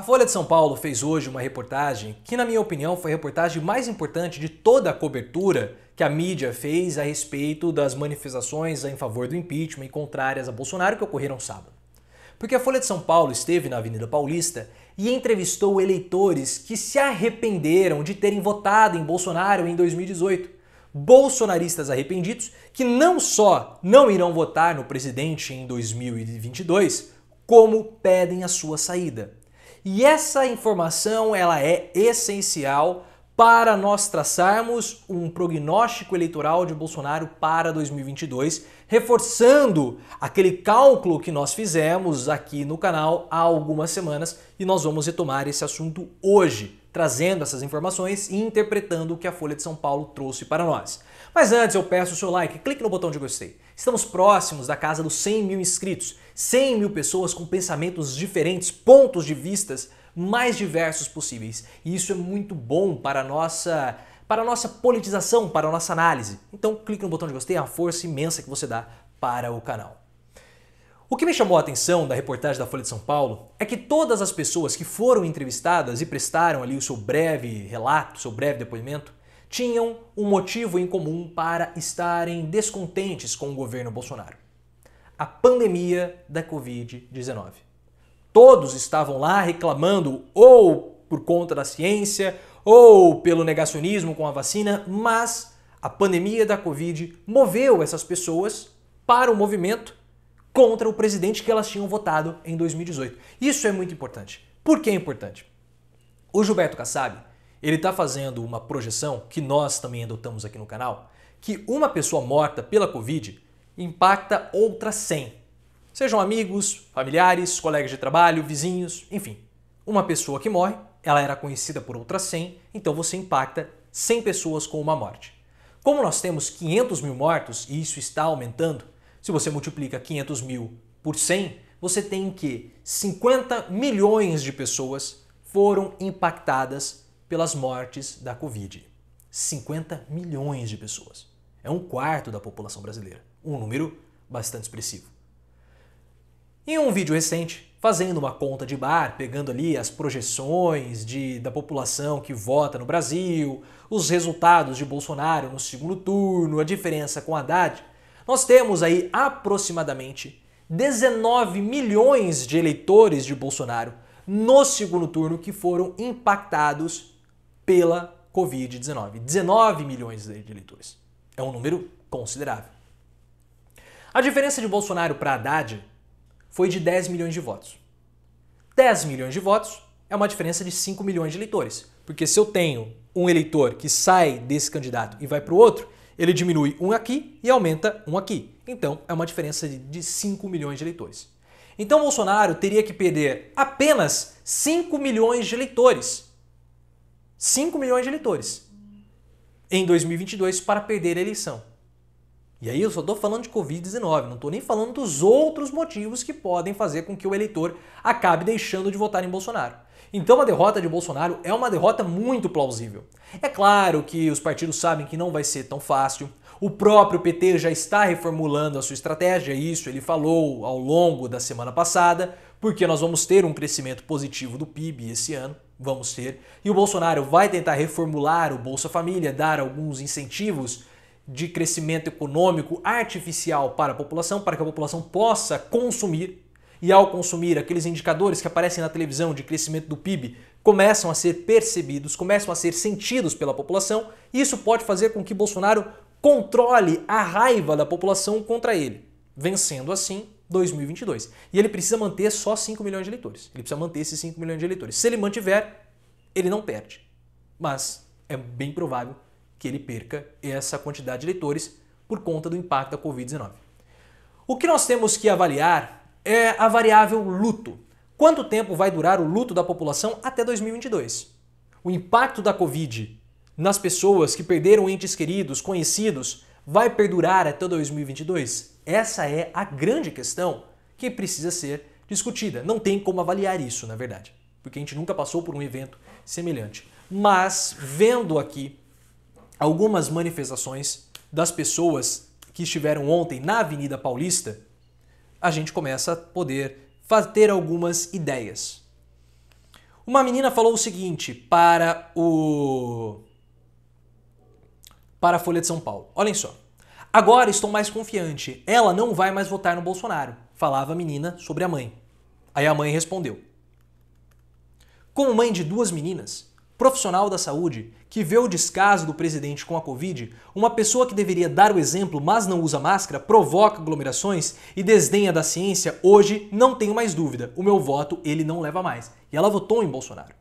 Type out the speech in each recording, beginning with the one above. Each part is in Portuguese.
A Folha de São Paulo fez hoje uma reportagem que, na minha opinião, foi a reportagem mais importante de toda a cobertura que a mídia fez a respeito das manifestações em favor do impeachment e contrárias a Bolsonaro que ocorreram sábado. Porque a Folha de São Paulo esteve na Avenida Paulista e entrevistou eleitores que se arrependeram de terem votado em Bolsonaro em 2018 bolsonaristas arrependidos que não só não irão votar no presidente em 2022, como pedem a sua saída. E essa informação ela é essencial para nós traçarmos um prognóstico eleitoral de Bolsonaro para 2022, reforçando aquele cálculo que nós fizemos aqui no canal há algumas semanas e nós vamos retomar esse assunto hoje, trazendo essas informações e interpretando o que a Folha de São Paulo trouxe para nós. Mas antes eu peço o seu like, clique no botão de gostei. Estamos próximos da casa dos 100 mil inscritos, 100 mil pessoas com pensamentos diferentes, pontos de vistas mais diversos possíveis. E isso é muito bom para a nossa para a nossa politização, para a nossa análise. Então clique no botão de gostei, é uma força imensa que você dá para o canal. O que me chamou a atenção da reportagem da Folha de São Paulo é que todas as pessoas que foram entrevistadas e prestaram ali o seu breve relato, o seu breve depoimento, tinham um motivo em comum para estarem descontentes com o governo Bolsonaro: a pandemia da Covid-19. Todos estavam lá reclamando ou por conta da ciência ou pelo negacionismo com a vacina, mas a pandemia da Covid moveu essas pessoas para o movimento contra o presidente que elas tinham votado em 2018. Isso é muito importante. Por que é importante? O Gilberto Kassab ele está fazendo uma projeção, que nós também adotamos aqui no canal, que uma pessoa morta pela Covid impacta outras 100. Sejam amigos, familiares, colegas de trabalho, vizinhos, enfim. Uma pessoa que morre, ela era conhecida por outras 100, então você impacta 100 pessoas com uma morte. Como nós temos 500 mil mortos e isso está aumentando, se você multiplica 500 mil por 100, você tem que 50 milhões de pessoas foram impactadas pelas mortes da Covid. 50 milhões de pessoas. É um quarto da população brasileira. Um número bastante expressivo. Em um vídeo recente, fazendo uma conta de bar, pegando ali as projeções de, da população que vota no Brasil, os resultados de Bolsonaro no segundo turno, a diferença com Haddad, nós temos aí aproximadamente 19 milhões de eleitores de Bolsonaro no segundo turno que foram impactados pela Covid-19. 19 milhões de eleitores. É um número considerável. A diferença de Bolsonaro para Haddad foi de 10 milhões de votos. 10 milhões de votos é uma diferença de 5 milhões de eleitores. Porque se eu tenho um eleitor que sai desse candidato e vai para o outro, ele diminui um aqui e aumenta um aqui. Então é uma diferença de 5 milhões de eleitores. Então Bolsonaro teria que perder apenas 5 milhões de eleitores 5 milhões de eleitores em 2022 para perder a eleição. E aí eu só estou falando de Covid-19, não estou nem falando dos outros motivos que podem fazer com que o eleitor acabe deixando de votar em Bolsonaro. Então a derrota de Bolsonaro é uma derrota muito plausível. É claro que os partidos sabem que não vai ser tão fácil. O próprio PT já está reformulando a sua estratégia, isso ele falou ao longo da semana passada porque nós vamos ter um crescimento positivo do PIB esse ano, vamos ter, e o Bolsonaro vai tentar reformular o Bolsa Família, dar alguns incentivos de crescimento econômico artificial para a população, para que a população possa consumir. E ao consumir, aqueles indicadores que aparecem na televisão de crescimento do PIB começam a ser percebidos, começam a ser sentidos pela população, e isso pode fazer com que Bolsonaro controle a raiva da população contra ele, vencendo assim 2022. E ele precisa manter só 5 milhões de eleitores. Ele precisa manter esses 5 milhões de eleitores. Se ele mantiver, ele não perde. Mas é bem provável que ele perca essa quantidade de eleitores por conta do impacto da Covid-19. O que nós temos que avaliar é a variável luto. Quanto tempo vai durar o luto da população até 2022? O impacto da Covid nas pessoas que perderam entes queridos, conhecidos, Vai perdurar até 2022? Essa é a grande questão que precisa ser discutida. Não tem como avaliar isso, na verdade, porque a gente nunca passou por um evento semelhante. Mas vendo aqui algumas manifestações das pessoas que estiveram ontem na Avenida Paulista, a gente começa a poder ter algumas ideias. Uma menina falou o seguinte para o para a Folha de São Paulo. Olhem só. Agora estou mais confiante. Ela não vai mais votar no Bolsonaro, falava a menina sobre a mãe. Aí a mãe respondeu: Como mãe de duas meninas, profissional da saúde, que vê o descaso do presidente com a Covid, uma pessoa que deveria dar o exemplo, mas não usa máscara, provoca aglomerações e desdenha da ciência, hoje não tenho mais dúvida. O meu voto ele não leva mais. E ela votou em Bolsonaro.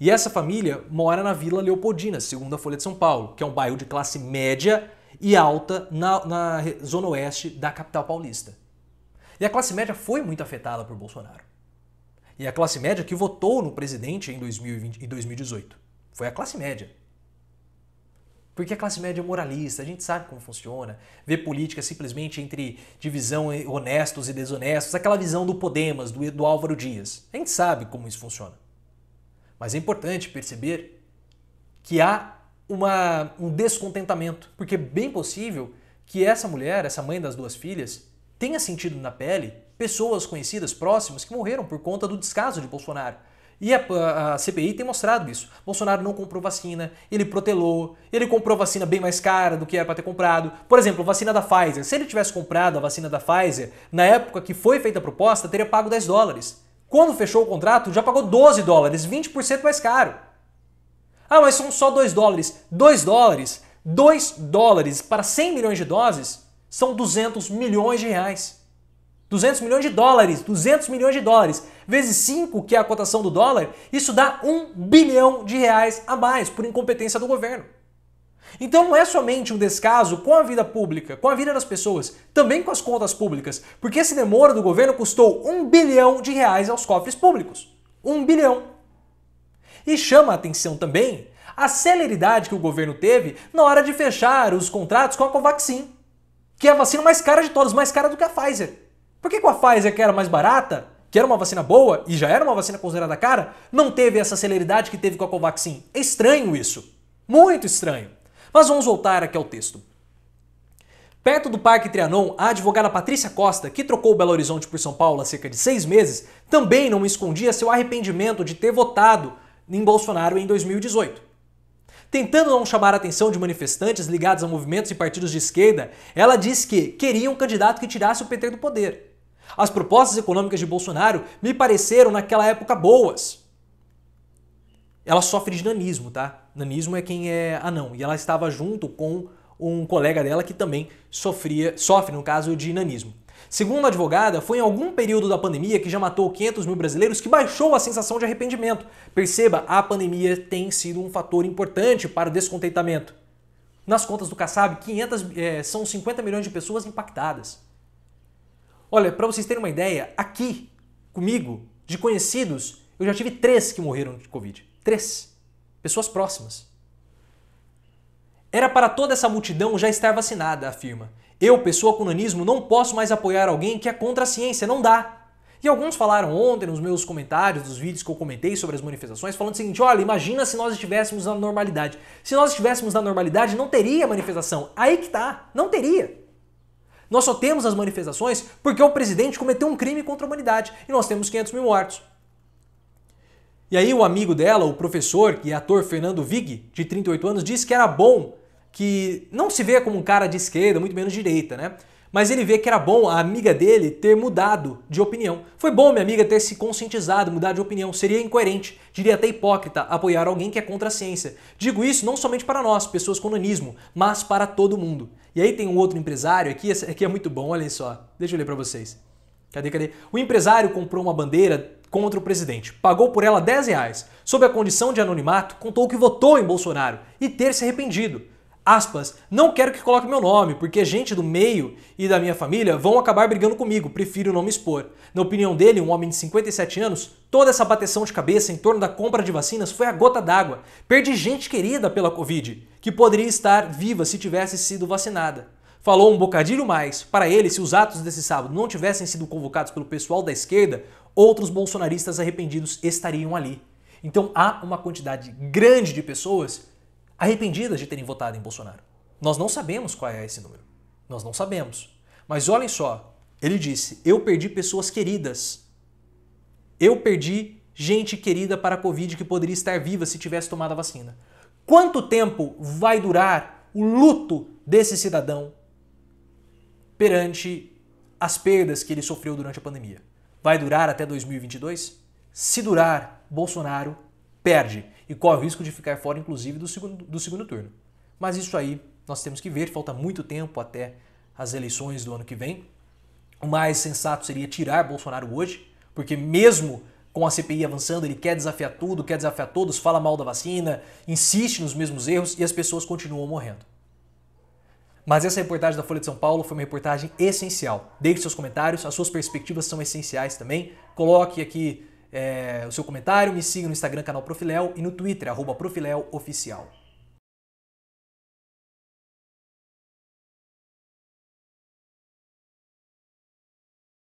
E essa família mora na Vila Leopoldina, segundo a Folha de São Paulo, que é um bairro de classe média e alta na, na zona oeste da capital paulista. E a classe média foi muito afetada por Bolsonaro. E a classe média que votou no presidente em 2020, e 2018. Foi a classe média. Porque a classe média é moralista, a gente sabe como funciona. Vê política simplesmente entre divisão honestos e desonestos, aquela visão do Podemos, do, do Álvaro Dias. A gente sabe como isso funciona. Mas é importante perceber que há uma, um descontentamento, porque é bem possível que essa mulher, essa mãe das duas filhas, tenha sentido na pele pessoas conhecidas, próximas, que morreram por conta do descaso de Bolsonaro. E a, a, CPI tem mostrado isso. Bolsonaro não comprou vacina, ele protelou, ele comprou vacina bem mais cara do que era para ter comprado. Por exemplo, vacina da Pfizer. Se ele tivesse comprado a vacina da Pfizer, na época que foi feita a proposta, teria pago 10 dólares. Quando fechou o contrato, já pagou 12 dólares, 20% mais caro. Ah, mas são só 2 dólares. 2 dólares? 2 dólares para 100 milhões de doses são 200 milhões de reais. 200 milhões de dólares, 200 milhões de dólares, vezes 5, que é a cotação do dólar, isso dá 1 bilhão de reais a mais por incompetência do governo. Então não é somente um descaso com a vida pública, com a vida das pessoas, também com as contas públicas, porque esse demora do governo custou 1 bilhão de reais aos cofres públicos. 1 bilhão. E chama a atenção também a celeridade que o governo teve na hora de fechar os contratos com a Covaxin, que é a vacina mais cara de todas, mais cara do que a Pfizer. Por que, com a Pfizer, que era mais barata, que era uma vacina boa e já era uma vacina considerada cara, não teve essa celeridade que teve com a Covaxin? É estranho isso. Muito estranho. Mas vamos voltar aqui ao texto. Perto do Parque Trianon, a advogada Patrícia Costa, que trocou Belo Horizonte por São Paulo há cerca de seis meses, também não escondia seu arrependimento de ter votado em Bolsonaro em 2018. Tentando não chamar a atenção de manifestantes ligados a movimentos e partidos de esquerda, ela disse que queria um candidato que tirasse o PT do poder. As propostas econômicas de Bolsonaro me pareceram naquela época boas. Ela sofre de nanismo, tá? Nanismo é quem é anão. E ela estava junto com um colega dela que também sofria, sofre no caso de nanismo. Segundo a advogada, foi em algum período da pandemia que já matou 500 mil brasileiros que baixou a sensação de arrependimento. Perceba, a pandemia tem sido um fator importante para o descontentamento. Nas contas do Kassab, 500, é, eh, são 50 milhões de pessoas impactadas. Olha, para vocês terem uma ideia, aqui, comigo, de conhecidos, eu já tive três que morreram de Covid. Três. Pessoas próximas. Era para toda essa multidão já estar vacinada, afirma. Eu, pessoa com nanismo, não posso mais apoiar alguém que é contra a ciência, não dá. E alguns falaram ontem nos meus comentários, dos vídeos que eu comentei sobre as manifestações, falando o seguinte: olha, imagina se nós estivéssemos na normalidade. Se nós estivéssemos na normalidade, não teria manifestação. Aí que tá, não teria. Nós só temos as manifestações porque o presidente cometeu um crime contra a humanidade e nós temos 500 mil mortos. E aí o amigo dela, o professor, que é ator Fernando Vig, de 38 anos, disse que era bom que não se vê como um cara de esquerda, muito menos direita, né? Mas ele vê que era bom a amiga dele ter mudado de opinião. Foi bom minha amiga ter se conscientizado, mudar de opinião. Seria incoerente, diria até hipócrita, apoiar alguém que é contra a ciência. Digo isso não somente para nós, pessoas com nanismo, mas para todo mundo. E aí tem um outro empresário aqui, esse aqui é muito bom, olhem só. Deixa eu ler para vocês. Cadê, cadê? O empresário comprou uma bandeira contra o presidente. Pagou por ela 10 reais. Sob a condição de anonimato, contou que votou em Bolsonaro e ter se arrependido aspas, não quero que coloque meu nome, porque gente do meio e da minha família vão acabar brigando comigo, prefiro não me expor. Na opinião dele, um homem de 57 anos, toda essa bateção de cabeça em torno da compra de vacinas foi a gota d'água. Perdi gente querida pela Covid, que poderia estar viva se tivesse sido vacinada. Falou um bocadilho mais. Para ele, se os atos desse sábado não tivessem sido convocados pelo pessoal da esquerda, outros bolsonaristas arrependidos estariam ali. Então há uma quantidade grande de pessoas arrependidas de terem votado em Bolsonaro. Nós não sabemos qual é esse número. Nós não sabemos. Mas olhem só, ele disse: Eu perdi pessoas queridas. Eu perdi gente querida para a Covid que poderia estar viva se tivesse tomado a vacina. Quanto tempo vai durar o luto desse cidadão perante as perdas que ele sofreu durante a pandemia? Vai durar até 2022? Se durar, Bolsonaro perde e corre o risco de ficar fora, inclusive, do segundo, do segundo turno. Mas isso aí nós temos que ver, falta muito tempo até as eleições do ano que vem. O mais sensato seria tirar Bolsonaro hoje, porque mesmo com a CPI avançando, ele quer desafiar tudo, quer desafiar todos, fala mal da vacina, insiste nos mesmos erros e as pessoas continuam morrendo. Mas essa reportagem da Folha de São Paulo foi uma reportagem essencial. Deixe seus comentários, as suas perspectivas são essenciais também. Coloque aqui é, o seu comentário, me siga no Instagram, canal Profilel, e no Twitter, arroba Oficial.